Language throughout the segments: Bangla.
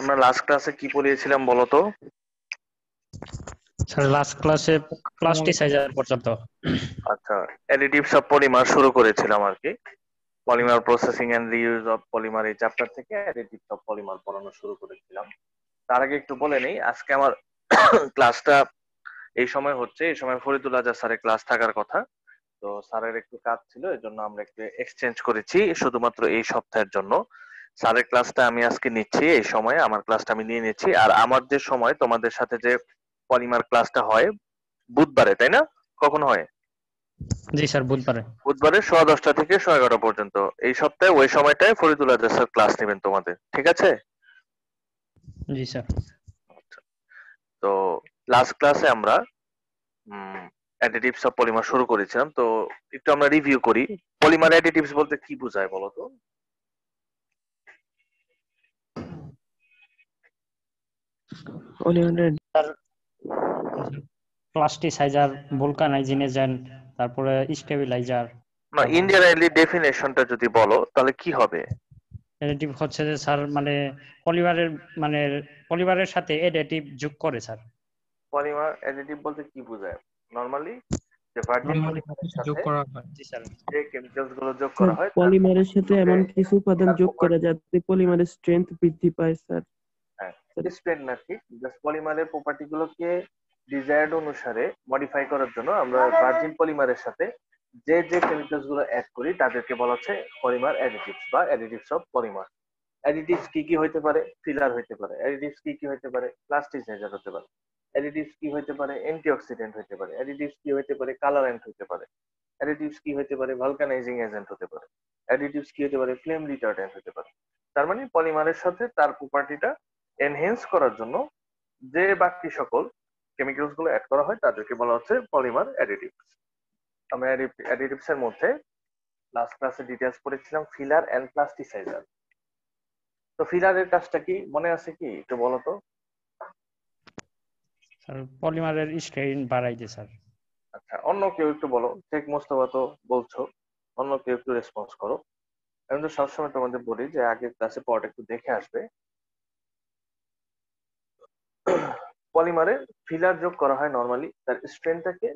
আমরা লাস্ট ক্লাসে কি পড়িয়েছিলাম বলতো স্যার লাস্ট ক্লাসে প্লাস্টিসাইজার পর্যন্ত আচ্ছা অ্যাডিটিভ সব পলিমার শুরু করেছিলাম আর কি polymer processing and reuse of polymer এই চ্যাপ্টার থেকে অ্যাডিটিভ সব পলিমার পড়ানো শুরু করেছিলাম তার আগে একটু বলে নেই আজকে আমার ক্লাসটা এই সময় হচ্ছে এই সময় ফরিদুল আজার স্যারের ক্লাস থাকার কথা তো স্যারের একটু কাজ ছিল এজন্য আমরা একটু এক্সচেঞ্জ করেছি শুধুমাত্র এই সপ্তাহের জন্য স্যারের ক্লাসটা আমি আজকে নিচ্ছি এই সময়ে আমার ক্লাসটা আমি নিয়ে নিচ্ছি আর আমার যে সময় তোমাদের সাথে যে পলিমার ক্লাসটা হয় বুধবারে তাই না কখন হয় জি স্যার বুধবারে বুধবারে সোয়া দশটা থেকে সোয়া এগারোটা পর্যন্ত এই সপ্তাহে ওই সময়টায় ফরিদুল আজাদ স্যার ক্লাস নেবেন তোমাদের ঠিক আছে জি স্যার আচ্ছা। তো লাস্ট ক্লাসে আমরা অ্যাডিটিভস অফ পলিমার শুরু করেছিলাম তো একটু আমরা রিভিউ করি পলিমার অ্যাডিটিভস বলতে কি বোঝায় বলো তো প্লাস্টিসাইজার ভুলকানাইজিং এজেন্ট তারপরে স্টেবিলাইজার না ইনডিরেক্টলি ডেফিনেশনটা যদি বলো তাহলে কি হবে এডিটিভ হচ্ছে যে স্যার মানে পলিমারের মানে পলিমারের সাথে এডিটিভ যোগ করে স্যার পলিমার এডিটিভ বলতে কি বোঝায় নরমালি যে ভার্জিন যোগ করা হয় যে কেমিক্যালস গুলো যোগ করা হয় পলিমারের সাথে এমন কিছু উপাদান যোগ করা যাতে পলিমারের স্ট্রেংথ বৃদ্ধি পায় স্যার ডিসপ্লেন্ডার ঠিক জাস্ট পলিমারের প্রপার্টি গুলোকে ডিজায়ার্ড অনুসারে মডিফাই করার জন্য আমরা ভার্জিন হ্যাঁ, হ্যাঁ, পলিমারের হ্যাঁ। সাথে যে যে কেমিক্যালস গুলো অ্যাড করি তাদেরকে বলা হচ্ছে পলিমার অ্যাডিটিভস বা অ্যাডিটিভস অফ পলিমার অ্যাডিটিভস কি কি হইতে পারে ফিলার হইতে পারে অ্যাডিটিভস কি কি হইতে পারে প্লাস্টিসাইজার হতে পারে অ্যাডিটিভস কি হতে পারে অ্যান্টিঅক্সিডেন্ট হতে পারে অ্যাডিটিভস কি হইতে পারে কালারেন্ট হতে পারে অ্যাডিটিভস কি হইতে পারে ভালকানাইজিং এজেন্ট হতে পারে অ্যাডিটিভস কি হতে পারে ফ্লেম রিটার্ডেন্ট হতে পারে তার মানে পলিমারের সাথে তার প্রপার্টিটা এনহেন্স করার জন্য যে বাকি সকল কেমিক্যালস গুলো অ্যাড করা হয় তাদেরকে বলা হচ্ছে পলিমার অ্যাডিটিভস আমরা অ্যাডিটিভস এর মধ্যে লাস্ট ক্লাসে ডিটেলস পড়েছিলাম ফিলার এন্ড প্লাস্টিসাইজার তো ফিলারের কাজটা কি মনে আছে কি একটু বলো তো স্যার পলিমারের স্ট্রেইন বাড়াই দেয় স্যার আচ্ছা অন্য কেউ একটু বলো ঠিক মোস্তফা তো বলছো অন্য কেউ একটু রেসপন্স করো আমি তো সবসময় তোমাদের বলি যে আগের ক্লাসে পড়াটা একটু দেখে আসবে পলিমারে ফিলার যোগ করা হয় নর্মালি তার স্ট্রেনটাকে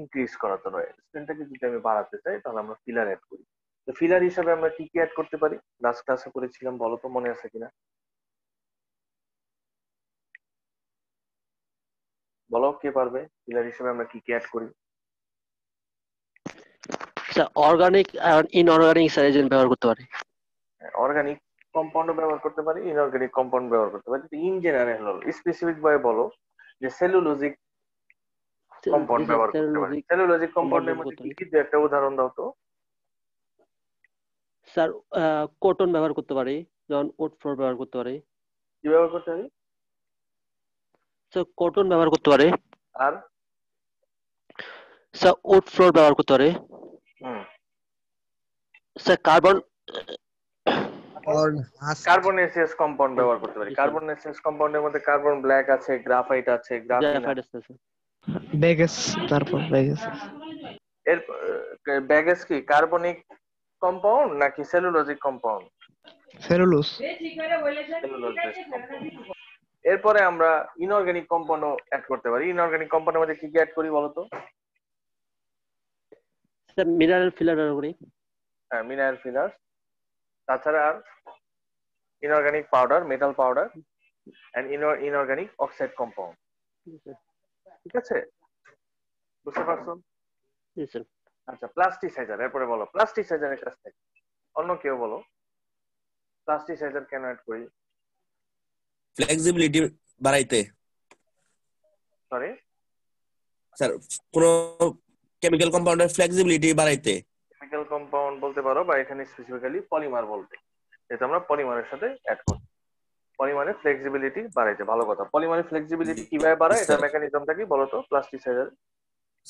ইনক্রিজ করাতে হয় স্ট্রেনটাকে যদি আমি বাড়াতে চাই তাহলে আমরা ফিলার অ্যাড করি তো ফিলার হিসাবে আমরা কি কি অ্যাড করতে পারি লাস্ট ক্লাসে করেছিলাম বলো তো মনে আছে কিনা বলো কে পারবে ফিলার হিসেবে আমরা কি কি অ্যাড করি স্যার অর্গানিক আর ইনঅর্গানিক স্যার এজেন্ট ব্যবহার করতে পারি অর্গানিক হ্যাঁ, কম্পাউন্ড ব্যবহার করতে পারি ইনঅর্গানিক কম্পাউন্ড ব্যবহার করতে পারি ইন জেনারেল স্পেসিফিক ভাবে বলো যে সেলুলোজিক কম্পাউন্ড ব্যবহার করতে পারি সেলুলোজিক কম্পাউন্ডের মধ্যে কি কি একটা উদাহরণ দাও তো স্যার কটন ব্যবহার করতে পারি যেমন ওট ফ্লোর ব্যবহার করতে পারি কি ব্যবহার করতে পারি স্যার কটন ব্যবহার করতে পারে আর স্যার ওট ফ্লোর ব্যবহার করতে পারে স্যার কার্বন কার্বনেসিয়াস কম্পাউন্ড ব্যবহার করতে পারি কার্বনেসিয়াস কম্পাউন্ডের মধ্যে কার্বন ব্ল্যাক আছে গ্রাফাইট আছে গ্রাফিন তারপর ব্যাগাস এর ব্যাগাস কি কার্বনিক কম্পাউন্ড নাকি সেলুলোজিক কম্পাউন্ড সেলুলোজ এরপরে আমরা ইনঅর্গানিক কম্পাউন্ডও অ্যাড করতে পারি ইনঅর্গানিক কম্পাউন্ডের মধ্যে কি কি অ্যাড করি বলতো মিনারেল ফিলার করি হ্যাঁ মিনারেল ফিলার তাছাড়া আর inorganic powder metal powder and inorganic oxide compound ঠিক আছে বুঝতে পারছো আচ্ছা প্লাস্টিসাইজার এরপরে বলো প্লাস্টিসাইজারের কাছ থেকে অন্য কেউ বলো প্লাস্টিসাইজার কেন অ্যাড করি ফ্লেক্সিবিলিটি বাড়াইতে সরি স্যার কোন কেমিক্যাল কম্পাউন্ডের ফ্লেক্সিবিলিটি বাড়াইতে কেমিক্যাল কম্পাউন্ড বলতে পারো বা এখানে স্পেসিফিক্যালি পলিমার বলতে যেটা আমরা পলিমারের সাথে অ্যাড করছি পলিমারের ফ্লেক্সিবিলিটি বাড়াইতে ভালো কথা পলিমারের ফ্লেক্সিবিলিটি কিভাবে বাড়ায় এটা মেকানিজমটা কি তো প্লাস্টিসাইজার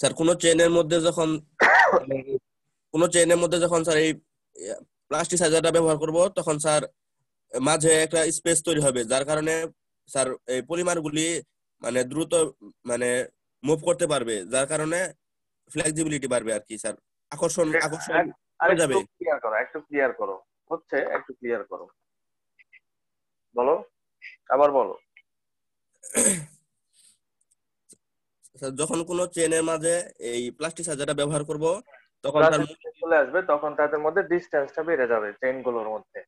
স্যার কোন চেনের মধ্যে যখন কোন চেনের মধ্যে যখন স্যার এই প্লাস্টিসাইজারটা ব্যবহার করব তখন স্যার মাঝে একটা স্পেস তৈরি হবে যার কারণে স্যার এই পলিমারগুলি মানে দ্রুত মানে মুভ করতে পারবে যার কারণে ফ্লেক্সিবিলিটি বাড়বে আর কি স্যার আকর্ষণ আকর্ষণ হয়ে যাবে ক্লিয়ার করো একটু ক্লিয়ার করো হচ্ছে একটু ক্লিয়ার করো বলো আবার বলো যখন কোন চেনের মাঝে এই প্লাস্টিক সাজাটা ব্যবহার করব তখন তার চলে আসবে তখন তাদের মধ্যে ডিসটেন্সটা বেড়ে যাবে গুলোর মধ্যে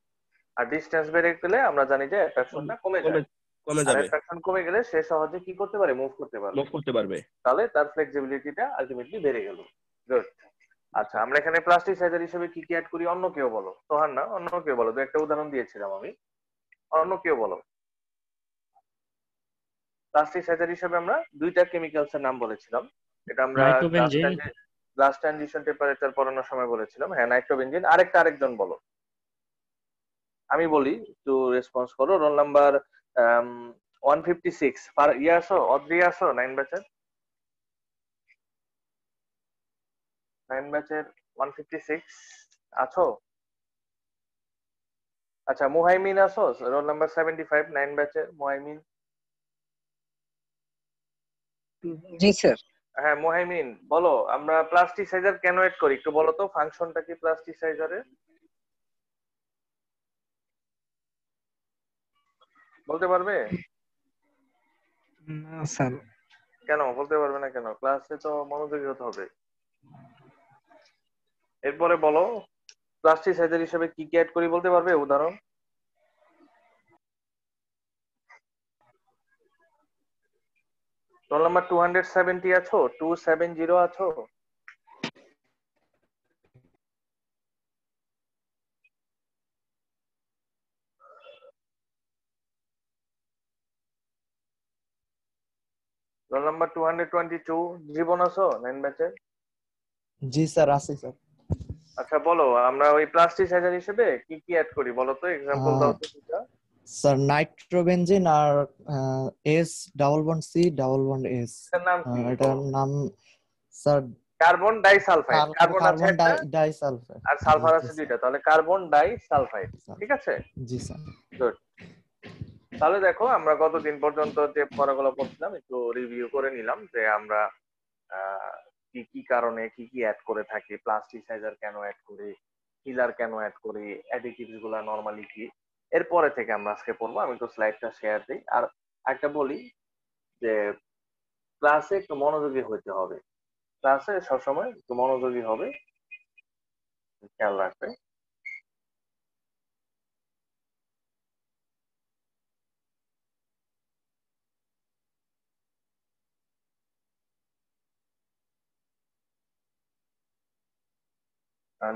আর ডিসটেন্স বেড়ে গেলে আমরা জানি যে অ্যাট্রাকশনটা কমে যাবে কমে যাবে অ্যাট্রাকশন কমে গেলে সে সহজে কি করতে পারে মুভ করতে পারবে মুভ করতে পারবে তাহলে তার ফ্লেক্সিবিলিটিটা আলটিমেটলি বেড়ে গেল গুড আচ্ছা আমরা এখানে প্লাস্টিক সাইজার হিসেবে কি কি অ্যাড করি অন্য কেউ বলো তোহার না অন্য কেউ বলো দু একটা উদাহরণ দিয়েছিলাম আমি অন্য কেউ বলো প্লাস্টিক সাইজার হিসেবে আমরা দুইটা কেমিক্যালস এর নাম বলেছিলাম এটা আমরা গ্লাস ট্রানজিশন টেম্পারেচার পড়ানোর সময় বলেছিলাম হ্যাঁ নাইট্রোবেনজিন আরেকটা আরেকজন বলো আমি বলি একটু রেসপন্স করো roll number one fifty six ইয়ে আসো অদ্রি আসো নাইন ব্যাচের নাইন ব্যাচের ওয়ান ফিফটি সিক্স আছো আচ্ছা মুহাইমিন আছো roll number seventy five nine ব্যাচের মুহাইমিন জি স্যার হ্যাঁ মুহাইমিন বলো আমরা প্লাস্টিসাইজার কেন এড করি একটু বলো তো ফাংশনটা কি প্লাস্টিসাইজারের বলতে পারবে না স্যার কেন বলতে পারবে না কেন ক্লাসে তো মনোযোগী হতে হবে এরপরে বলো সাইজের হিসেবে কি কি অ্যাড করি বলতে পারবে উদাহরণ roll number two hundred seventy আছো টু সেভেন জিরো আছো roll number two hundred twenty two Jibon আছো নাইন ব্যাচের জি স্যার আছি স্যার আচ্ছা বলো আমরা ওই প্লাস্টিসাইজার হিসেবে কি কি অ্যাড করি বলো তো এক্সাম্পল দাও স্যার নাইট্রোবেনজিন আর S double bond C double bond S এটার নাম স্যার কার্বন ডাইসালফাইড কার্বন আছে ডাইসালফাইড আর সালফার আছে দুইটা তাহলে কার্বন ডাই সালফাইড ঠিক আছে জি স্যার গুড তাহলে দেখো আমরা গতদিন পর্যন্ত যে পড়াগুলো পড়ছিলাম একটু রিভিউ করে নিলাম যে আমরা কি কি কারণে কি কি অ্যাড করে থাকে প্লাস্টিসাইজার কেন অ্যাড করে হিলার কেন অ্যাড করে অ্যাডিটিভস গুলা নর্মালি কি এরপরে থেকে আমরা আজকে পড়বো আমি তো স্লাইডটা শেয়ার দিই আর একটা বলি যে ক্লাসে একটু মনোযোগী হইতে হবে ক্লাসে সবসময় একটু মনোযোগী হবে খেয়াল রাখবে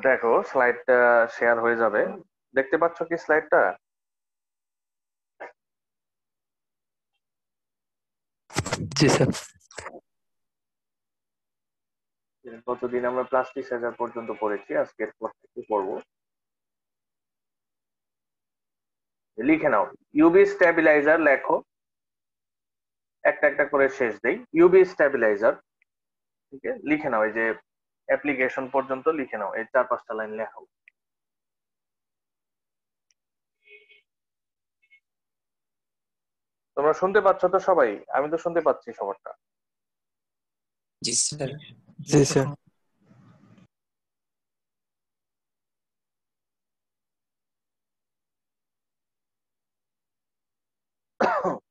দেখো স্লাইডটা শেয়ার হয়ে যাবে দেখতে পাচ্ছ কি স্লাইডটা জি স্যার গতদিন আমরা প্লাস্টিক সার্জার পর্যন্ত পড়েছি আজকে এরপর থেকে পড়বো লিখে নাও ইউবি স্ট্যাবিলাইজার লেখো একটা একটা করে শেষ দেই ইউবি স্ট্যাবিলাইজার ঠিক আছে লিখে নাও এই যে অ্যাপ্লিকেশন পর্যন্ত লিখে নাও এই চার পাঁচটা লাইন লেখাও তোমরা শুনতে পাচ্ছ তো সবাই আমি তো শুনতে পাচ্ছি সবারটা জি স্যার জি স্যার Oh.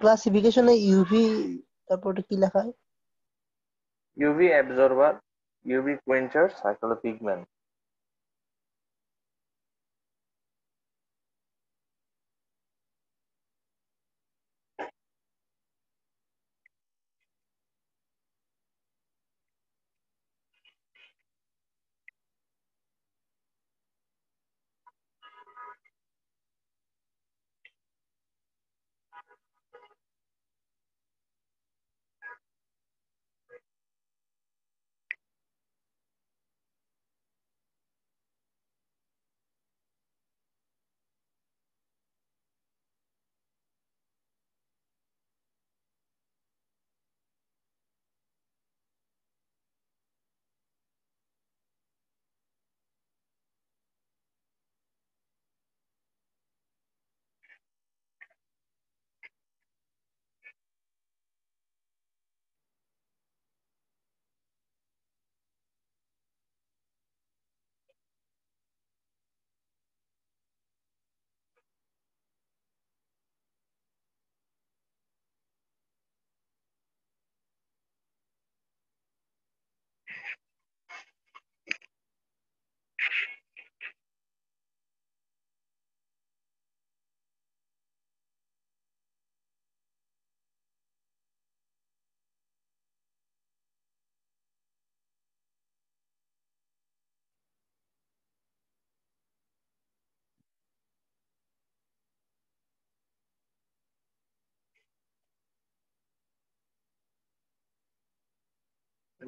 ক্লাসিফিকেশনে ইউভি তারপরে কি লেখা হয় UV absorber UV quencher cyclopigment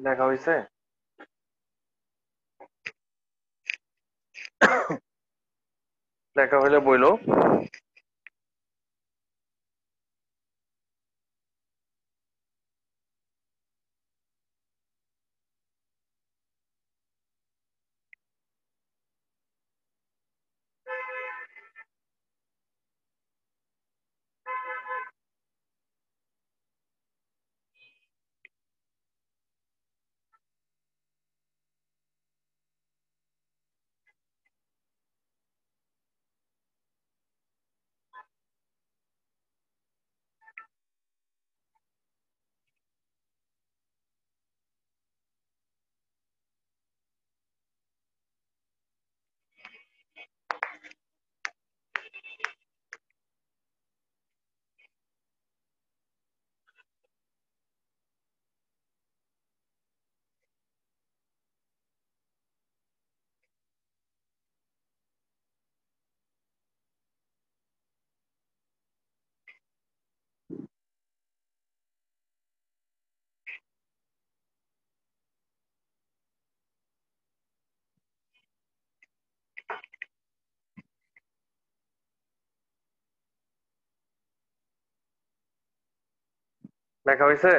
দেখা হয়েছে দেখা হইলে বইলো লেখা হয়েছে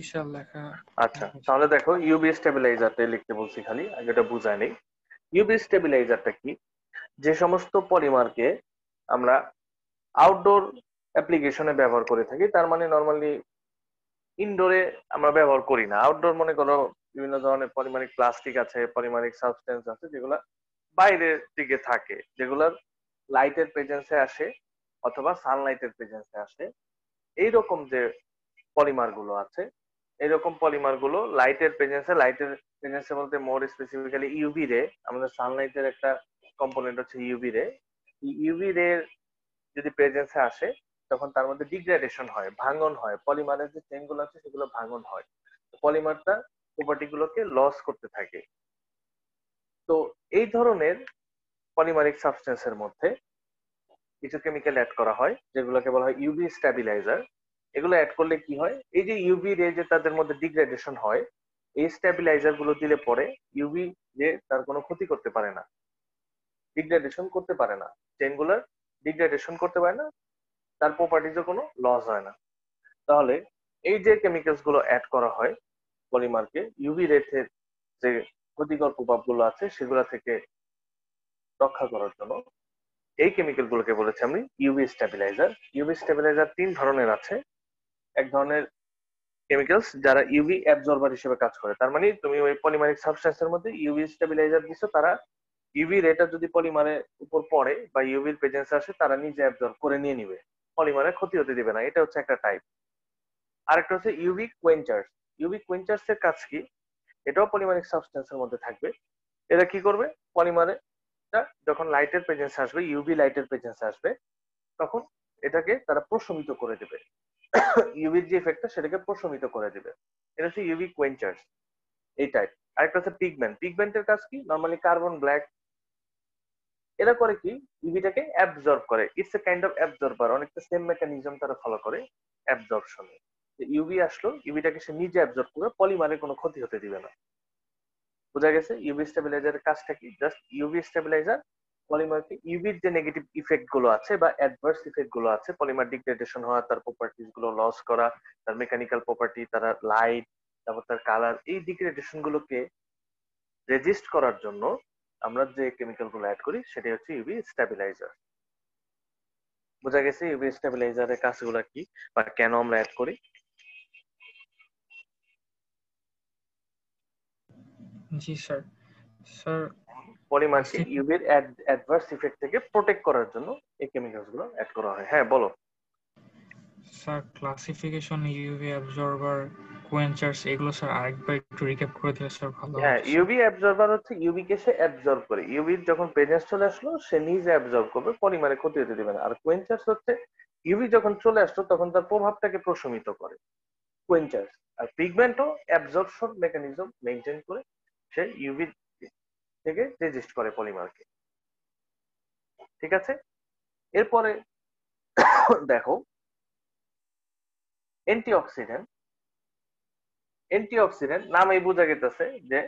ইশাল লেখা আচ্ছা তাহলে দেখো ইউবি স্টেবিলাইজারটা লিখতে বলছি খালি আগে এটা বুঝাই নেই ইউবি স্টেবিলাইজারটা কি যে সমস্ত পলিমারকে আমরা আউটডোর অ্যাপ্লিকেশনে ব্যবহার করে থাকি তার মানে নর্মালি ইনডোরে আমরা ব্যবহার করি না আউটডোর মনে করো বিভিন্ন ধরনের পরিমাণিক প্লাস্টিক আছে পরিমাণিক সাবস্টেন্স আছে যেগুলো বাইরের দিকে থাকে যেগুলোর লাইটের প্রেজেন্সে আসে অথবা সানলাইটের প্রেজেন্সে আসে এইরকম যে পলিমার গুলো আছে এরকম পলিমার গুলো লাইটের প্রেজেন্সে লাইটের প্রেজেন্সে বলতে মোর স্পেসিফিক্যালি ইউভি রে আমাদের সানলাইটের একটা কম্পোনেন্ট হচ্ছে ইউভি রে ইউভি রে যদি প্রেজেন্সে আসে তখন তার মধ্যে ডিগ্রেডেশন হয় ভাঙন হয় পলিমারের যে গুলো আছে সেগুলো ভাঙন হয় পলিমারটা প্রপার্টি গুলোকে লস করতে থাকে তো এই ধরনের পলিমারিক সাবস্টেন্সের মধ্যে কিছু কেমিক্যাল অ্যাড করা হয় যেগুলোকে বলা হয় ইউভি স্ট্যাবিলাইজার এগুলো অ্যাড করলে কি হয় এই যে ইউভি রে যে তাদের মধ্যে ডিগ্রেডেশন হয় এই স্ট্যাবিলাইজার গুলো দিলে পরে ইউভি রে তার কোনো ক্ষতি করতে পারে না ডিগ্রেডেশন করতে পারে না চেনগুলোর ডিগ্রেডেশন করতে পারে না তার প্রপার্টিজে কোনো লস হয় না তাহলে এই যে কেমিক্যালস গুলো অ্যাড করা হয় পলিমারকে ইউভি রেথের যে ক্ষতিকর প্রভাবগুলো আছে সেগুলো থেকে রক্ষা করার জন্য এই গুলোকে বলেছি আমি ইউভি স্টেবিলাইজার ইউভি স্টেবিলাইজার তিন ধরনের আছে এক ধরনের কেমিক্যালস যারা ইউভি অ্যাবজর্বার হিসেবে কাজ করে তার মানে তুমি ওই পলিমারিক সাবস্টেন্সের মধ্যে ইউভি স্টেবিলাইজার দিছো তারা ইউভি রেটা যদি পলিমারের উপর পড়ে বা ইউভির প্রেজেন্স আসে তারা নিজে অ্যাবজর্ব করে নিয়ে নিবে পলিমারের ক্ষতি হতে দিবে না এটা হচ্ছে একটা টাইপ আরেকটা হচ্ছে ইউভি কোয়েঞ্চার্স ইউভি কোয়েঞ্চার্স এর কাজ কি এটাও পলিমারিক সাবস্টেন্সের মধ্যে থাকবে এরা কি করবে পলিমারে যখন লাইটের প্রেজেন্স আসবে ইউভি লাইটের প্রেজেন্স আসবে তখন এটাকে তারা প্রশমিত করে দেবে ইউভির যে ইফেক্টটা সেটাকে প্রশমিত করে দেবে এটা হচ্ছে ইউভি কোয়েঞ্চার্স এই টাইপ আরেকটা হচ্ছে পিগমেন্ট পিগমেন্টের কাজ কি নর্মালি কার্বন ব্ল্যাক এরা করে কি ইউভিটাকে অ্যাবজর্ব করে it's a kind of absorber অনেকটা সেম মেকানিজম তারা ফলো করে অ্যাবজর্বশনে ইউভি আসলো ইউভিটাকে সে নিজে অ্যাবজর্ব করে পলিমারের কোনো ক্ষতি হতে দিবে না বোঝা গেছে ইউভি এর কাজটা কি জাস্ট ইউভি স্টেবিলাইজার পলিমারকে ইউভির যে নেগেটিভ ইফেক্ট গুলো আছে বা অ্যাডভার্স ইফেক্ট গুলো আছে পলিমার ডিগ্রেডেশন হওয়া তার প্রপার্টিজ গুলো লস করা তার মেকানিক্যাল প্রপার্টি তার লাইট তারপর তার কালার এই ডিগ্রেডেশন গুলোকে রেজিস্ট করার জন্য আমরা যে কেমিক্যাল গুলো অ্যাড করি সেটাই হচ্ছে ইউভি স্টেবিলাইজার বোঝা গেছে ইউভি স্টেবিলাইজারের কাজগুলো কি বা কেন আমরা অ্যাড করি জি স্যার স্যার পলিমারকে ইউভির অ্যাডভার্স ইফেক্ট থেকে প্রোটেক্ট করার জন্য এই কেমিক্যালসগুলো অ্যাড করা হয় হ্যাঁ বলো sir classification UV absorber quenchers এগুলো স্যার আরেকবার একটু রিক্যাপ করে দিলে স্যার ভালো হ্যাঁ ইউভি অ্যাবজর্বার হচ্ছে ইউভি কে সে অ্যাবজর্ব করে ইউভি যখন প্রেজেন্স চলে আসলো সে নিজে অ্যাবজর্ব করবে পলিমারে ক্ষতি হতে দেবে না আর কোয়েঞ্চার্স হচ্ছে ইউভি যখন চলে আসলো তখন তার প্রভাবটাকে প্রশমিত করে কোয়েঞ্চার্স আর পিগমেন্টও অ্যাবজর্পশন মেকানিজম মেইনটেইন করে সে ইউভি থেকে রেজিস্ট করে পলিমারকে ঠিক আছে এরপরে দেখো অ্যান্টিঅক্সিডেন্ট অ্যান্টিঅক্সিডেন্ট নামেই বোঝা গেতেছে যে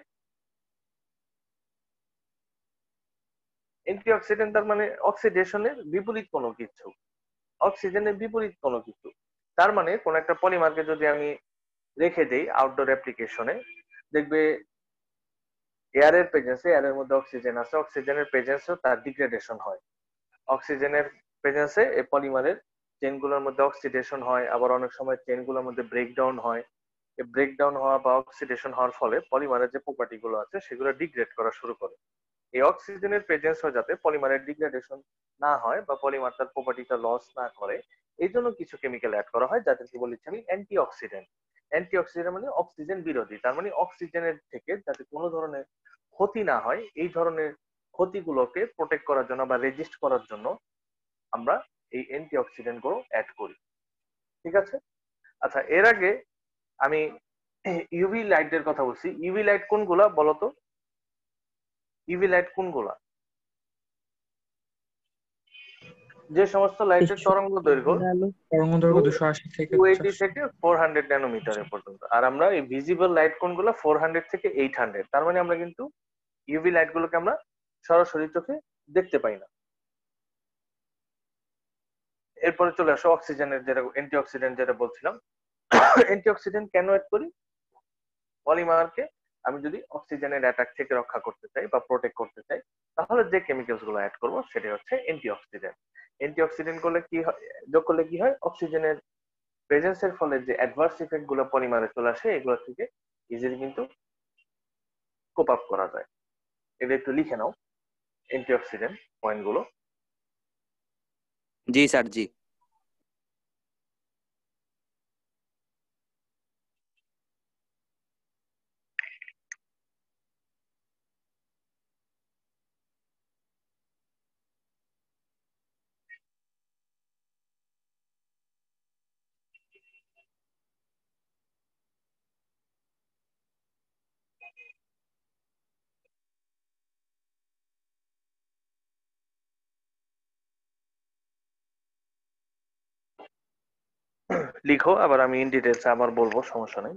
অক্সিডেন্ট তার মানে অক্সিডেশনের বিপরীত কোনো কিছু অক্সিজেনের বিপরীত কোনো কিছু তার মানে কোন একটা পলিমারকে যদি আমি রেখে দেই আউটডোর অ্যাপ্লিকেশনে দেখবে এয়ারের প্রেজেন্সে এয়ারের মধ্যে অক্সিজেন আছে অক্সিজেনের প্রেজেন্সেও তার ডিগ্রেডেশন হয় অক্সিজেনের প্রেজেন্সে এই পলিমারের চেনগুলোর মধ্যে অক্সিডেশন হয় আবার অনেক সময় চেনগুলোর মধ্যে ব্রেকডাউন হয় এই ব্রেকডাউন হওয়া বা অক্সিডেশন হওয়ার ফলে পলিমারের যে প্রপার্টিগুলো আছে সেগুলো ডিগ্রেড করা শুরু করে এই অক্সিজেনের প্রেজেন্স হয় যাতে পলিমারের ডিগ্রেডেশন না হয় বা পলিমার তার প্রপার্টিটা লস না করে এই জন্য কিছু কেমিক্যাল অ্যাড করা হয় যাদেরকে বলেছি আমি অ্যান্টি অক্সিডেন্ট অ্যান্টিঅক্সিডেন্ট মানে অক্সিজেন বিরোধী তার মানে অক্সিজেনের থেকে যাতে কোনো ধরনের ক্ষতি না হয় এই ধরনের ক্ষতিগুলোকে প্রোটেক্ট করার জন্য বা রেজিস্ট করার জন্য আমরা এই অক্সিডেন্ট গুলো অ্যাড করি ঠিক আছে আচ্ছা এর আগে আমি ইউভি লাইটের কথা বলছি ইউভি লাইট কোনগুলা বলতো ইউভি লাইট কোনগুলা যে সমস্ত লাইটের তরঙ্গ দৈর্ঘ্য তরঙ্গ দৈর্ঘ্য 280 থেকে 280 থেকে 400 ন্যানোমিটারের পর্যন্ত আর আমরা এই ভিজিবল লাইট কোনগুলো 400 থেকে 800 তার মানে আমরা কিন্তু ইউভি লাইটগুলোকে আমরা সরাসরি চোখে দেখতে পাই না এরপরে চলে আসো অক্সিজেনের যেটা অ্যান্টিঅক্সিডেন্ট যেটা বলছিলাম অ্যান্টিঅক্সিডেন্ট কেন অ্যাড করি পলিমারকে আমি যদি অক্সিজেনের অ্যাটাক থেকে রক্ষা করতে চাই বা প্রোটেক্ট করতে চাই তাহলে যে কেমিক্যালস গুলো অ্যাড করবো সেটা হচ্ছে অ্যান্টিঅক্সিডেন্ট অ্যান্টিঅক্সিডেন্ট করলে কি হয় যোগ করলে কি হয় অক্সিজেনের প্রেজেন্সের ফলে যে অ্যাডভার্স ইফেক্ট গুলো পরিমাণে চলে আসে এগুলো থেকে ইজিলি কিন্তু কোপ আপ করা যায় এটা একটু লিখে নাও অ্যান্টিঅক্সিডেন্ট পয়েন্ট গুলো জি স্যার জি লিখো আবার আমি ইন ডিটেলস আবার বলবো সমস্যা নেই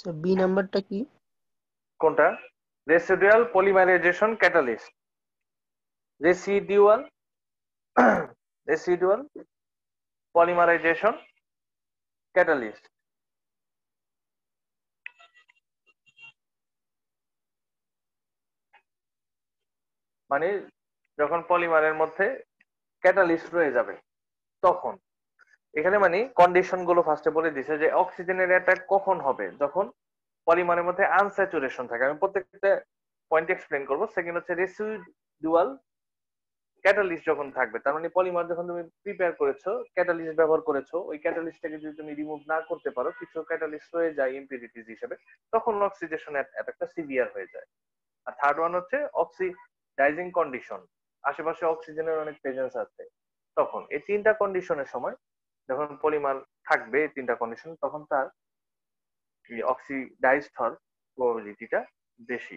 সো বি নাম্বারটা কি কোনটা residual polymerization catalyst residual residual polymerization catalyst মানে যখন পলিমারের মধ্যে ক্যাটালিস্ট রয়ে যাবে তখন এখানে মানে কন্ডিশন গুলো ফার্স্টে বলে দিছে যে অক্সিজেনের অ্যাটাক কখন হবে যখন পলিমারের মধ্যে আনস্যাচুরেশন থাকে আমি প্রত্যেকটা পয়েন্ট এক্সপ্লেন করবো সেকেন্ড হচ্ছে রেসিডুয়াল ক্যাটালিস্ট যখন থাকবে তার মানে পলিমার যখন তুমি প্রিপেয়ার করেছো ক্যাটালিস্ট ব্যবহার করেছো ওই ক্যাটালিস্টটাকে যদি তুমি রিমুভ না করতে পারো কিছু ক্যাটালিস্ট রয়ে যায় ইম্পিউরিটিজ হিসেবে তখন অক্সিডেশন অ্যাটাকটা সিভিয়ার হয়ে যায় আর থার্ড ওয়ান হচ্ছে অক্সিডাইজিং কন্ডিশন আশেপাশে অক্সিজেনের অনেক প্রেজেন্স আছে তখন এই তিনটা কন্ডিশনের সময় যখন পলিমার থাকবে তিনটা কন্ডিশন তখন তার অক্সিডাইজড হওয়ার প্রবাবিলিটিটা বেশি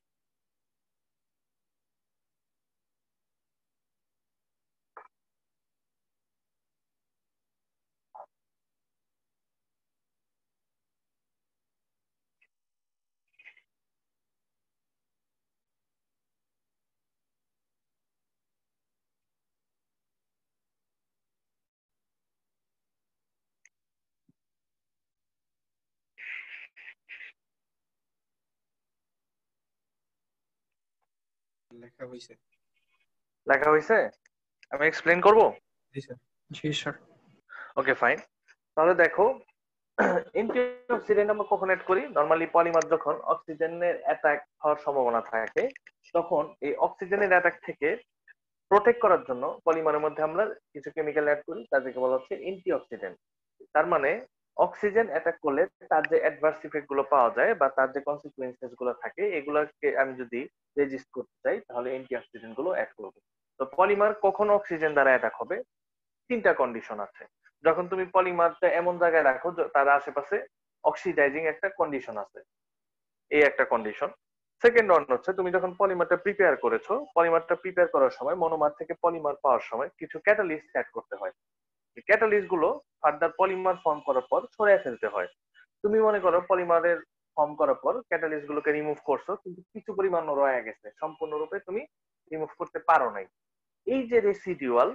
লেখা হইছে লেখা হইছে আমি এক্সপ্লেন করব জি স্যার ওকে ফাইন তাহলে দেখো এন্ট্রি আমরা কখন অ্যাড করি নরমালি পলিমার যখন অক্সিজেনের অ্যাটাক হওয়ার সম্ভাবনা থাকে তখন এই অক্সিজেনের অ্যাটাক থেকে প্রোটেক্ট করার জন্য পলিমারের মধ্যে আমরা কিছু কেমিক্যাল অ্যাড করি তাদেরকে বলা হচ্ছে অ্যান্টিঅক্সিডেন্ট তার মানে অক্সিজেন অ্যাটাক করলে তার যে অ্যাডভার্স ইফেক্ট গুলো পাওয়া যায় বা তার যে কনসিকুয়েন্সেস গুলো থাকে এগুলোকে আমি যদি রেজিস্ট করতে চাই তাহলে অ্যান্টি অক্সিডেন্ট গুলো অ্যাড করব তো পলিমার কখন অক্সিজেন দ্বারা অ্যাটাক হবে তিনটা কন্ডিশন আছে যখন তুমি পলিমারটা এমন জায়গায় রাখো তার আশেপাশে অক্সিডাইজিং একটা কন্ডিশন আছে এই একটা কন্ডিশন সেকেন্ড অন হচ্ছে তুমি যখন পলিমারটা প্রিপেয়ার করেছো পলিমারটা প্রিপেয়ার করার সময় মনোমার থেকে পলিমার পাওয়ার সময় কিছু ক্যাটালিস্ট অ্যাড করতে হয় ক্যাটালিস্ট গুলো ফার্দার পলিমার ফর্ম করার পর সরিয়ে ফেলতে হয় তুমি মনে করো পলিমারের ফর্ম করার পর ক্যাটালিস্ট গুলোকে রিমুভ করছো কিন্তু কিছু পরিমাণ রয়ে গেছে সম্পূর্ণরূপে তুমি রিমুভ করতে পারো নাই এই যে রেসিডিউয়াল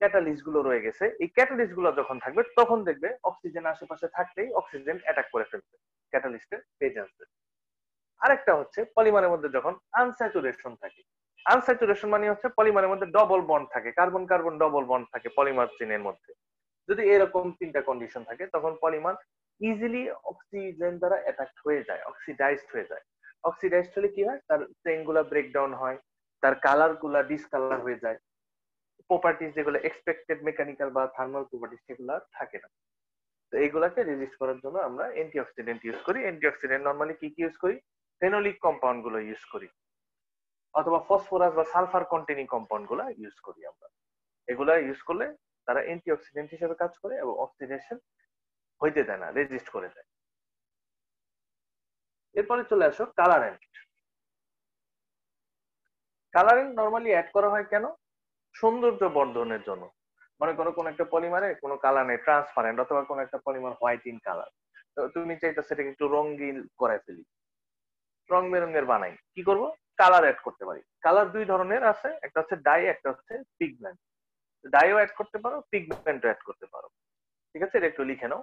ক্যাটালিস্ট গুলো রয়ে গেছে এই ক্যাটালিস্ট গুলো যখন থাকবে তখন দেখবে অক্সিজেন আশেপাশে থাকতেই অক্সিজেন অ্যাটাক করে ফেলবে ক্যাটালিস্টের প্রেজেন্সে আরেকটা হচ্ছে পলিমারের মধ্যে যখন আনস্যাচুরেশন থাকে আনস্যাচুরেশন মানে হচ্ছে পলিমারের মধ্যে ডবল বন্ড থাকে কার্বন কার্বন ডবল বন্ড থাকে পলিমার চেনের মধ্যে যদি এরকম তিনটা কন্ডিশন থাকে তখন পলিমার ইজিলি অক্সিজেন দ্বারা অ্যাটাক্ট হয়ে যায় অক্সিডাইজড হয়ে যায় অক্সিডাইজড হলে কি হয় তার চেনগুলা ব্রেকডাউন হয় তার কালার গুলা ডিসকালার হয়ে যায় প্রপার্টিস যেগুলো এক্সপেক্টেড মেকানিক্যাল বা থার্মাল প্রপার্টিস সেগুলো থাকে না তো এইগুলাকে রেজিস্ট করার জন্য আমরা অ্যান্টিঅক্সিডেন্ট ইউজ করি অ্যান্টিঅক্সিডেন্ট নরমালি কি কি ইউজ করি ফেনোলিক কম্পাউন্ড গুলো ইউজ করি অথবা ফসফরাস বা সালফার কন্টেনিং কম্পাউন্ড গুলা ইউজ করি আমরা এগুলা ইউজ করলে তারা অ্যান্টিঅক্সিডেন্ট হিসেবে কাজ করে এবং অক্সিডেশন হইতে দেয় না রেজিস্ট করে দেয় এরপরে চলে আসো কালারেন্ট কালারেন্ট নর্মালি অ্যাড করা হয় কেন সৌন্দর্য বর্ধনের জন্য মনে করো কোন একটা পলিমারে কোন কালার নেই ট্রান্সপারেন্ট অথবা কোন একটা পলিমার হোয়াইট ইন কালার তো তুমি চাইতো সেটাকে একটু রঙিন করে ফেলি রং বেরঙের বানাই কি করব কালার অ্যাড করতে পারি কালার দুই ধরনের আছে একটা হচ্ছে ডাই একটা হচ্ছে পিগমেন্ট ডাইও অ্যাড করতে পারো পিগমেন্টও অ্যাড করতে পারো ঠিক আছে এটা একটু লিখে নাও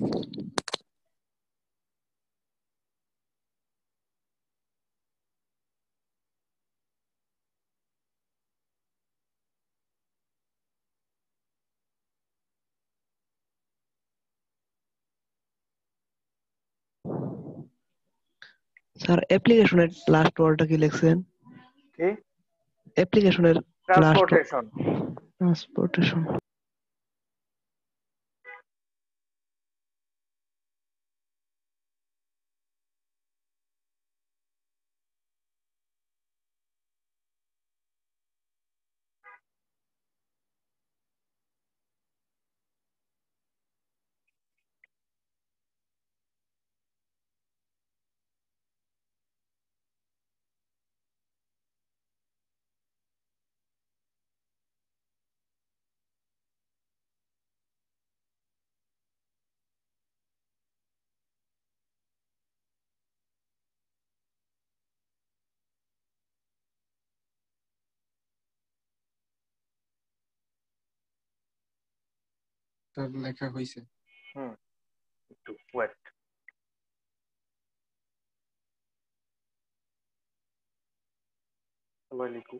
স্যার অ্যাপ্লিকেশনের লাস্ট ওয়ার্ডটা কি লিখছেন কি অ্যাপ্লিকেশনের ট্রান্সপোর্টেশন ট্রান্সপোর্টেশন তাত লেখা হৈছে মই লিখো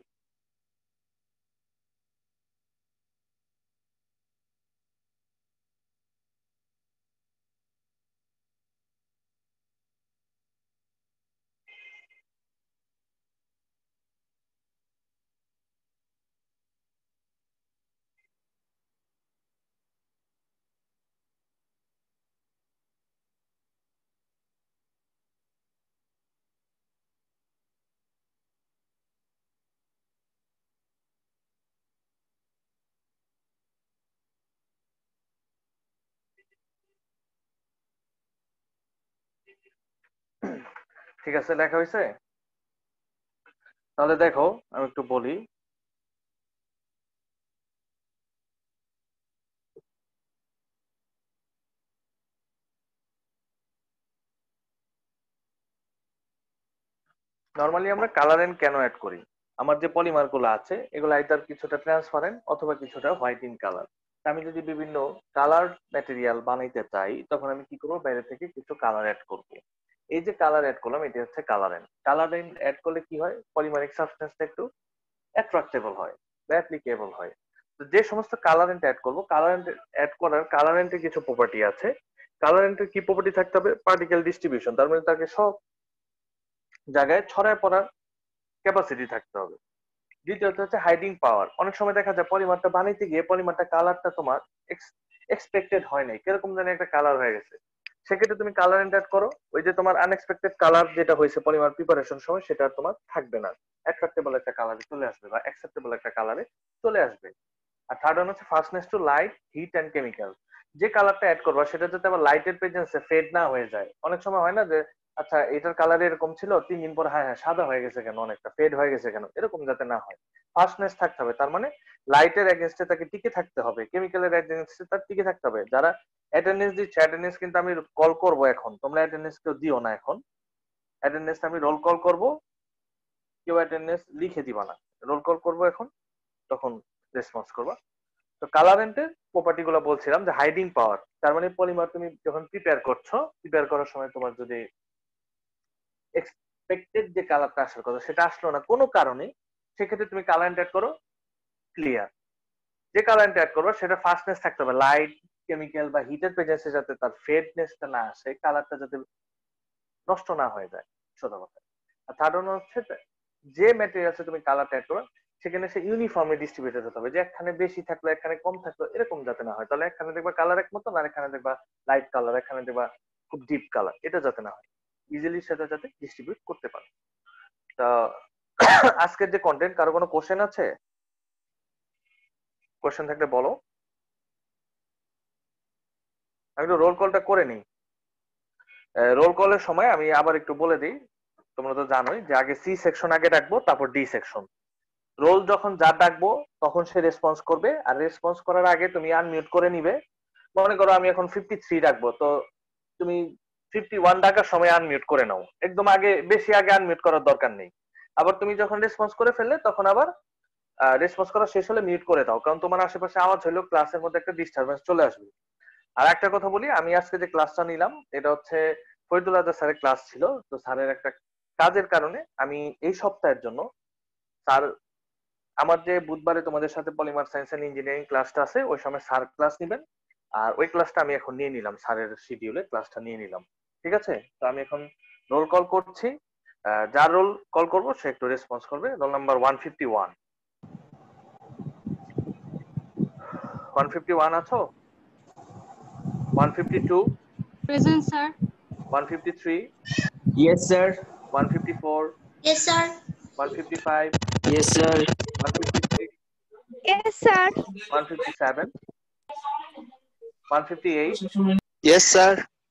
ঠিক আছে লেখা হয়েছে তাহলে দেখো আমি একটু বলি নর্মালি আমরা কালার এন্ড কেন অ্যাড করি আমার যে পলিমার গুলো আছে এগুলো আইদার কিছুটা ট্রান্সপারেন্ট অথবা কিছুটা হোয়াইট ইন কালার আমি যদি বিভিন্ন কালার ম্যাটেরিয়াল বানাইতে চাই তখন আমি কি করবো বাইরে থেকে কিছু কালার অ্যাড করবো এই যে কালার অ্যাড করলাম এটা হচ্ছে কালার এন্ড অ্যাড করলে কি হয় পলিমারিক সাবস্টেন্সটা একটু অ্যাট্রাক্টেবল হয় বা অ্যাপ্লিকেবল হয় তো যে সমস্ত কালারেন্ট অ্যাড করবো কালারেন্ট অ্যাড করার কালারেন্টের কিছু প্রপার্টি আছে কালারেন্টের কি প্রপার্টি থাকতে হবে পার্টিকেল ডিস্ট্রিবিউশন তার মানে তাকে সব জায়গায় ছড়ায় পড়ার ক্যাপাসিটি থাকতে হবে দ্বিতীয়ত হচ্ছে হাইডিং পাওয়ার অনেক সময় দেখা যায় পলিমারটা বানাইতে গিয়ে পলিমারটা কালারটা তোমার এক্সপেক্টেড হয় নাই কিরকম যেন একটা কালার হয়ে গেছে সেক্ষেত্রে তুমি কালার অ্যাড করো ওই যে তোমার আনএক্সপেক্টেড কালার যেটা হয়েছে পলিমার প্রিপারেশন সময় সেটা তোমার থাকবে না অ্যাট্রাক্টেবল একটা কালারে চলে আসবে বা অ্যাকসেপ্টেবল একটা কালারে চলে আসবে আর থার্ড ওয়ান হচ্ছে fastness to light heat and chemical যে কালারটা অ্যাড করবা সেটা যাতে আবার লাইটের প্রেজেন্সে ফেড না হয়ে যায় অনেক সময় হয় না যে আচ্ছা এটার কালার এরকম ছিল তিন দিন পর হ্যাঁ হ্যাঁ সাদা হয়ে গেছে কেন অনেকটা ফেড হয়ে গেছে কেন এরকম যাতে না হয় ফাস্টনেস থাকতে হবে তার মানে লাইটের এগেনস্টে তাকে টিকে থাকতে হবে কেমিক্যালের এগেনস্টে তার টিকে থাকতে হবে যারা অ্যাটেন্ডেন্স দিচ্ছে অ্যাটেন্ডেন্স কিন্তু আমি কল করব এখন তোমরা অ্যাটেন্ডেন্স কেউ দিও না এখন অ্যাটেন্ডেন্স আমি রোল কল করব কেউ অ্যাটেন্ডেন্স লিখে দিবা না রোল কল করব এখন তখন রেসপন্স করবা তো কালারেন্টের প্রপার্টি গুলো বলছিলাম যে হাইডিং পাওয়ার তার মানে পলিমার তুমি যখন প্রিপেয়ার করছো প্রিপেয়ার করার সময় তোমার যদি এক্সপেক্টেড যে কালারটা আসার কথা সেটা আসলো না কোনো কারণে সেক্ষেত্রে তুমি কালার অ্যাড করো ক্লিয়ার যে কালার অ্যাড করবে সেটা ফাস্টনেস থাকতে হবে লাইট কেমিক্যাল বা হিটের প্রেজেন্সে যাতে তার ফেডনেসটা না আসে কালারটা যাতে নষ্ট না হয়ে যায় সোজা কথা আর থার্ড ওয়ান হচ্ছে যে ম্যাটেরিয়ালসে তুমি কালার অ্যাড করো সেখানে সে ইউনিফর্মে ডিস্ট্রিবিউটেড হতে হবে যে একখানে বেশি থাকলো একখানে কম থাকলো এরকম যাতে না হয় তাহলে একখানে দেখবা কালার এক আর একখানে দেখবা লাইট কালার একখানে দেখবা খুব ডিপ কালার এটা যাতে না হয় ইজিলি সেটা যাতে ডিস্ট্রিবিউট করতে পারে তা আজকের যে কন্টেন্ট কারো কোনো কোশ্চেন আছে কোশ্চেন থাকলে বলো আমি তো রোল কলটা করে নিই রোল কলের সময় আমি আবার একটু বলে দিই তোমরা তো জানোই যে আগে সি সেকশন আগে ডাকবো তারপর ডি সেকশন রোল যখন যা ডাকবো তখন সে রেসপন্স করবে আর রেসপন্স করার আগে তুমি আনমিউট করে নিবে মনে করো আমি এখন ফিফটি থ্রি ডাকবো তো তুমি ফিফটি ওয়ান ডাকার সময় আনমিউট করে নাও একদম আগে বেশি আগে আনমিউট করার দরকার নেই আবার তুমি যখন রেসপন্স করে ফেললে তখন আবার রেসপন্স করা শেষ হলে মিউট করে দাও কারণ তোমার আশেপাশে আওয়াজ হলো ক্লাসের মধ্যে একটা ডিস্টারবেন্স চলে আসবে আর একটা কথা বলি আমি আজকে যে ক্লাসটা নিলাম এটা হচ্ছে ফরিদুল্লাহ স্যারের ক্লাস ছিল তো স্যারের একটা কাজের কারণে আমি এই সপ্তাহের জন্য স্যার আমার যে বুধবারে তোমাদের সাথে পলিমার সায়েন্স এন্ড ইঞ্জিনিয়ারিং ক্লাসটা আছে ওই সময় স্যার ক্লাস নেবেন আর ওই ক্লাসটা আমি এখন নিয়ে নিলাম স্যারের শিডিউলে ক্লাসটা নিয়ে নিলাম ঠিক আছে তো আমি এখন রোল কল করছি যার রোল কল করব সে একটু রেসপন্স করবে roll number one fifty one one fifty one আছো one fifty two present sir one fifty three yes sir one fifty four yes sir one fifty five yes sir one fifty six yes sir one fifty seven 158 yes sir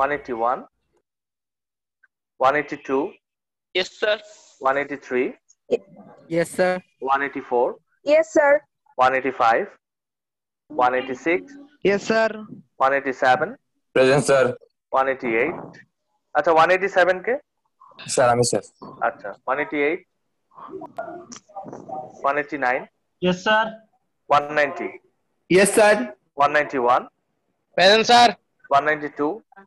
181 182 yes sir 183 yes sir 184 yes sir 185 186 yes sir 187 present sir 188 আচ্ছা 187 কে স্যার আমি sir 188 189 yes sir 190 yes sir 191 present sir 192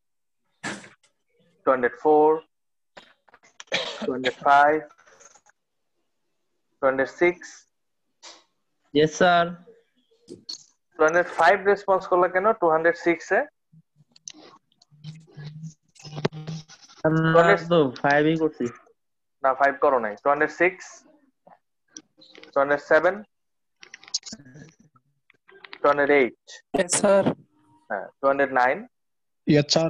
204, 205, 206. Yes, sir. 205 response করলা কেন 206 এ আমরা তো 5 ই করছি না 5 করো নাই 206 207 208 yes sir হ্যাঁ 209 yes sir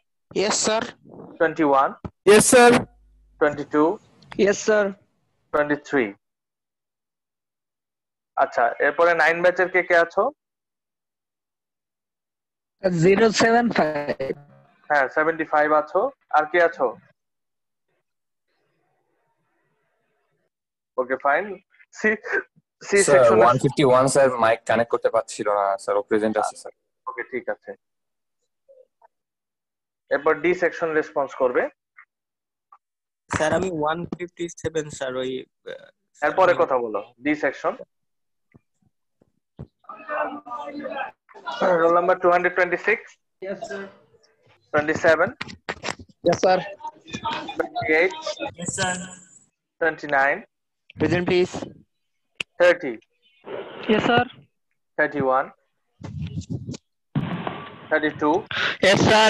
Yes, sir. 21. Yes, sir. 22. Yes, sir. 23. আচ্ছা এরপরে নাইন ব্যাচের কে কে আছো জিরো সেভেন হ্যাঁ সেভেন্টি ফাইভ আছো আর কে আছো okay fine C C section 151 sir mike connect করতে পারছিল না স্যার ও প্রেজেন্ট আছে স্যার ওকে ঠিক আছে এরপর ডি সেকশন রেসপন্স করবে স্যার আমি 157 স্যার ওই এরপরে কথা বলো D section roll number 226 yes sir 27 yes sir 28 yes sir 29 present please 30 yes sir 31 32 yes sir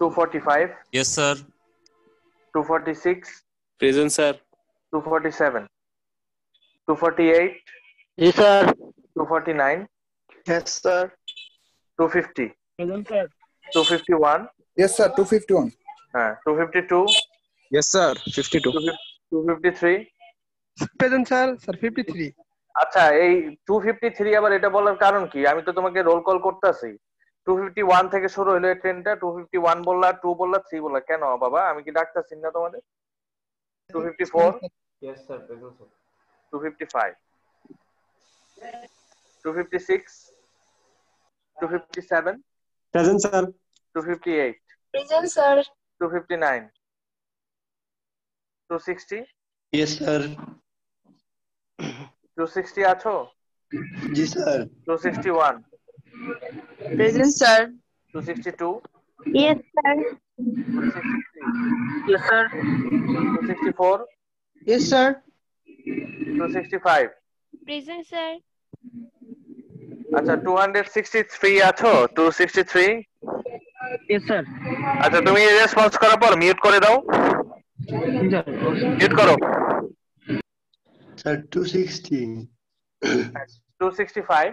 245 yes sir 246 present sir 247 248 yes sir 249 yes sir 250 present sir 251 yes sir 251 uh, 252 yes sir 52 253 present sir sir 53 আচ্ছা 253 আবার এটা বলার কারণ কি আমি তো তোমাকে রোল কল করতেছি টু ফিফটি ওয়ান থেকে শুরু হলো এই ট্রেনটা টু ফিফটি ওয়ান বললা টু বললা থ্রি বললা কেন বাবা আমি কি ডাক্তার চিনি তোমাদের two fifty four two fifty five two fifty six two fifty seven present sir two fifty eight present sir two fifty nine two sixty yes sir two sixty আছো জি sir two sixty one Present, sir. 262. Yes, sir. Yes, sir. 264. Yes, sir. 265. Present, sir. আচ্ছা 263 আছো 263 यस স্যার আচ্ছা তুমি রেসপন্স করার পর মিউট করে দাও মিউট করো sir 260 265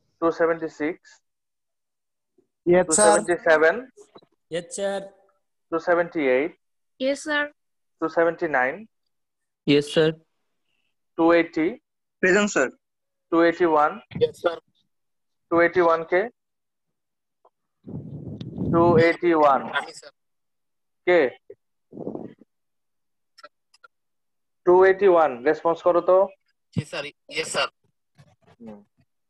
276 yes 277 yes sir 278 yes sir 279 yes sir 280 present sir 281 yes sir 281 k 281 k 281 response করো তো জি sir yes sir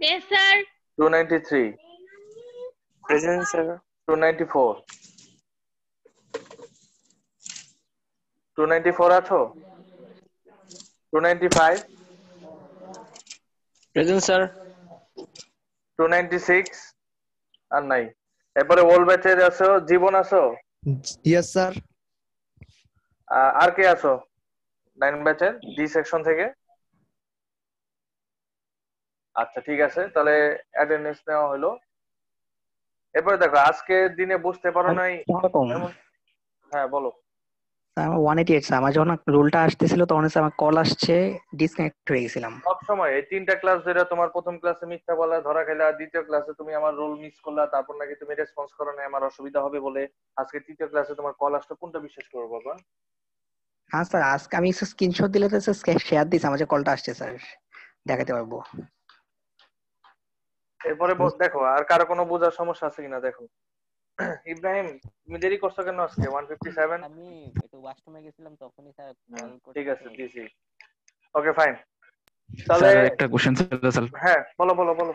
Yes, sir. 293. Present, sir. 294. 294 295 296 আর নাই এরপরে ওল ব্যাচের আছো জীবন আছো স্যার আর কে আছো নাইন ব্যাচের ডি সেকশন থেকে আচ্ছা ঠিক আছে তাহলে অ্যাটেন্ডেন্স নেওয়া হলো এরপরে দেখো আজকে দিনে বুঝতে পারো নাই আচ্ছা, হ্যাঁ বলো আমার ওয়ান আমার যখন রোলটা আসতেছিল তখন আমার কল আসছে ডিসকানেক্ট হয়ে গেছিলাম সব সময় এই তিনটা ক্লাস যেটা তোমার প্রথম ক্লাসে মিথ্যা বলা ধরা খেলা দ্বিতীয় ক্লাসে তুমি আমার রুল মিস করলা তারপর নাকি তুমি রেসপন্স করো না আমার অসুবিধা হবে বলে আজকে তৃতীয় ক্লাসে তোমার কল আসলো কোনটা বিশ্বাস করবো বাবা হ্যাঁ স্যার আজকে আমি স্ক্রিনশট দিলে তো স্যার শেয়ার দিস আমার যে কলটা আসছে স্যার দেখাতে পারবো এরপরে দেখো আর কারো কোনো বোঝার সমস্যা আছে কিনা দেখো ইব্রাহিম তুমি দেরি করছো কেন আজকে 157 আমি একটু ওয়াশরুমে গেছিলাম তখনই স্যার ঠিক আছে দিছি ওকে ফাইন তাহলে একটা কোশ্চেন ছিল স্যার হ্যাঁ বলো বলো বলো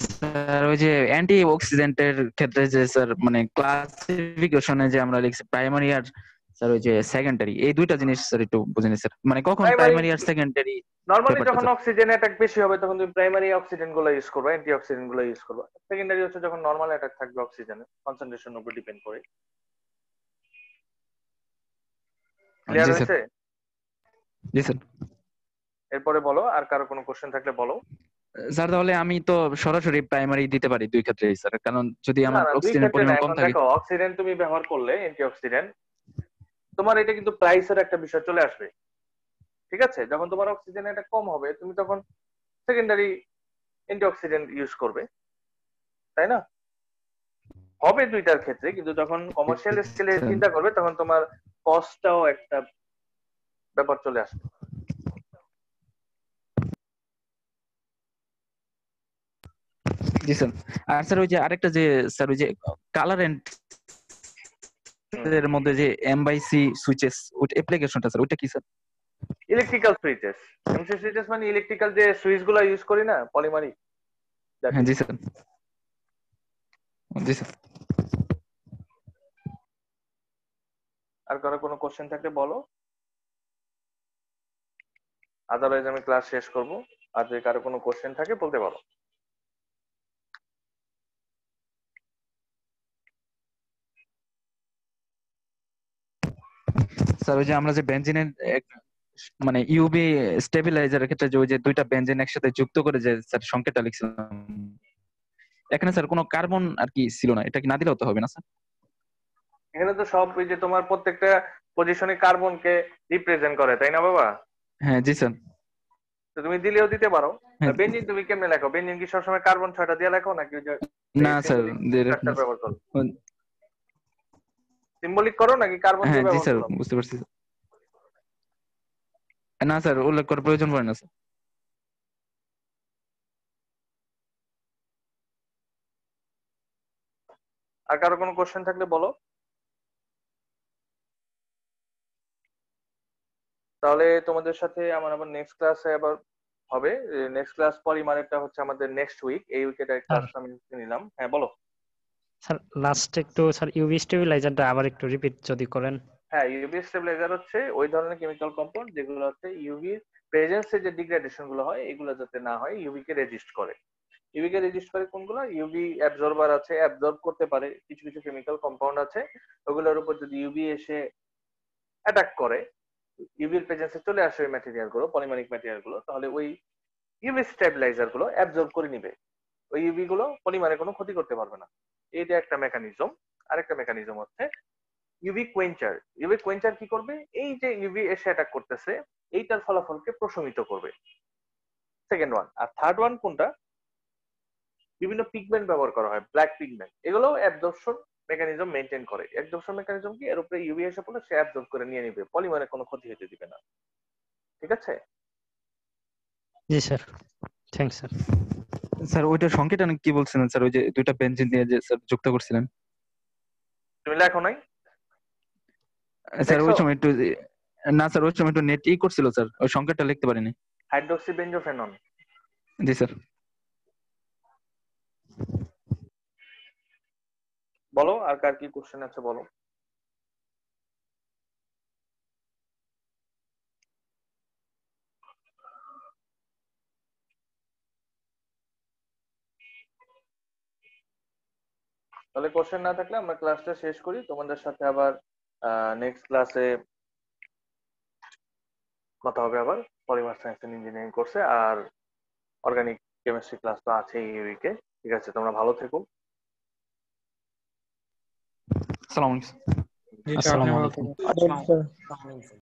স্যার ওই যে অ্যান্টি অক্সিডেন্টের ক্ষেত্রে যে স্যার মানে ক্লাসিফিকেশনে যে আমরা লিখছি প্রাইমারি আর স্যার ওই যে সেকেন্ডারি এই দুইটা জিনিস স্যার একটু বুঝে স্যার মানে কখন প্রাইমারি আর সেকেন্ডারি নরমালি যখন অক্সিজেন অ্যাটাক বেশি হবে তখন তুমি প্রাইমারি অক্সিডেন্ট গুলো ইউজ করবে অ্যান্টি অক্সিডেন্ট গুলো ইউজ করবে সেকেন্ডারি হচ্ছে যখন নরমাল অ্যাটাক থাকবে অক্সিজেনে কনসেন্ট্রেশন উপর ডিপেন্ড করে জি স্যার এরপরে বলো আর কারো কোনো কোশ্চেন থাকলে বলো স্যার তাহলে আমি তো সরাসরি প্রাইমারি দিতে পারি দুই ক্ষেত্রে স্যার কারণ যদি আমার অক্সিজেন পরিমাণ কম থাকে অক্সিজেন তুমি ব্যবহার করলে অ্যান্টি অক্সিডেন্ট তোমার এটা কিন্তু প্রাইসের একটা বিষয় চলে আসবে ঠিক আছে যখন তোমার অক্সিজেন এটা কম হবে তুমি তখন সেকেন্ডারি অ্যান্টিঅক্সিডেন্ট ইউজ করবে তাই না হবে দুইটার ক্ষেত্রে কিন্তু যখন কমার্শিয়াল আচ্ছা। স্কেলে চিন্তা করবে তখন তোমার কস্টটাও একটা ব্যাপার চলে আসবে জি স্যার আর স্যার ওই যে আরেকটা যে স্যার ওই যে কালার এন্ড এর মধ্যে যে সি সুইচেস ওই অ্যাপ্লিকেশনটা স্যার ওইটা কি স্যার ইলেকট্রিক্যাল সুইচেস সি সুইচেস মানে ইলেকট্রিক্যাল যে সুইচ গুলো ইউজ করি না পলিমারি হ্যাঁ জি স্যার জি স্যার আর কারো কোনো কোশ্চেন থাকলে বলো আদারওয়াইজ আমি ক্লাস শেষ করব আর যদি কারো কোনো কোশ্চেন থাকে বলতে পারো স্যার ওই যে আমরা যে বেঞ্জিনের মানে ইউবি স্টেবিলাইজারের ক্ষেত্রে যে ওই যে দুইটা বেঞ্জিন একসাথে যুক্ত করে যে স্যার সংকেতটা লিখছিলাম এখানে স্যার কোনো কার্বন আর কি ছিল না এটা কি না দিলেও তো হবে না স্যার এখানে তো সব ওই যে তোমার প্রত্যেকটা পজিশনে কার্বনকে রিপ্রেজেন্ট করে তাই না বাবা হ্যাঁ জি স্যার তো তুমি দিলেও দিতে পারো বেঞ্জিন হ্যাঁ, তুমি কেমনে লেখো বেঞ্জিন কি সবসময় কার্বন ছয়টা দিয়ে লেখো নাকি ওই যে না স্যার সিম্বলিক করো নাকি কার্বন হ্যাঁ জি স্যার বুঝতে পারছি না স্যার উল্লেখ করার প্রয়োজন পড়ে না স্যার আর কারো কোনো কোশ্চেন থাকলে বলো তাহলে তোমাদের সাথে আমার আবার নেক্সট ক্লাসে আবার হবে নেক্সট ক্লাস পরিমাণেরটা হচ্ছে আমাদের নেক্সট উইক এই উইকের ক্লাস হ্যাঁ। আমি নিলাম হ্যাঁ বলো স্যার লাস্ট একটু স্যার ইউভি স্টেবিলাইজারটা আবার একটু রিপিট যদি করেন হ্যাঁ ইউভি স্টেবিলাইজার হচ্ছে ওই ধরনের কেমিক্যাল কম্পাউন্ড যেগুলো হচ্ছে ইউভি প্রেজেন্সে যে ডিগ্রেডেশন গুলো হয় এগুলো যাতে না হয় ইউভি কে রেজিস্ট করে ইউভি কে রেজিস্ট করে কোনগুলো ইউভি অ্যাবজর্বার আছে অ্যাবজর্ব করতে পারে কিছু কিছু কেমিক্যাল কম্পাউন্ড আছে ওগুলোর উপর যদি ইউভি এসে অ্যাটাক করে ইউভির প্রেজেন্সে চলে আসে ওই ম্যাটেরিয়াল গুলো পলিমারিক ম্যাটেরিয়াল গুলো তাহলে ওই ইউভি স্টেবিলাইজার গুলো অ্যাবজর্ব করে নিবে ওই ইউভি গুলো পলিমারে কোনো ক্ষতি করতে পারবে না এটা একটা মেকানিজম আরেকটা মেকানিজম হচ্ছে ইউভি কোয়েঞ্চার ইউভি কোয়েঞ্চার কি করবে এই যে ইউভি এসে অ্যাটাক করতেছে এইটার ফলাফলকে প্রশমিত করবে সেকেন্ড ওয়ান আর থার্ড ওয়ান কোনটা বিভিন্ন পিগমেন্ট ব্যবহার করা হয় ব্ল্যাক পিগমেন্ট এগুলো অ্যাবজর্পশন মেকানিজম মেনটেন করে অ্যাবজর্পশন মেকানিজম কি এর উপরে ইউভি এসে পড়লে সে অ্যাবজর্ব করে নিয়ে নিবে পলিমারে কোনো ক্ষতি হতে দিবে না ঠিক আছে জি স্যার থ্যাংক স্যার স্যার ওইটা সংকেত আমি কি বলছিলেন স্যার ওই যে দুইটা বেঞ্জিন দিয়ে যে স্যার যুক্ত করছিলেন তুমি লেখো নাই স্যার ওই সময় একটু না স্যার ওই সময় একটু নেট ই করছিল স্যার ওই সংকেতটা লিখতে পারিনি হাইড্রোক্সি বেঞ্জোফেনন জি স্যার বলো আর কার কি কোশ্চেন আছে বলো তাহলে কোশ্চেন না থাকলে আমরা ক্লাসটা শেষ করি তোমাদের সাথে আবার নেক্সট ক্লাসে কথা হবে আবার পলিমার সায়েন্স এন্ড ইঞ্জিনিয়ারিং কোর্সে আর অর্গানিক কেমিস্ট্রি ক্লাস তো আছেই এই উইকে ঠিক আছে তোমরা ভালো থেকো আসসালামু আলাইকুম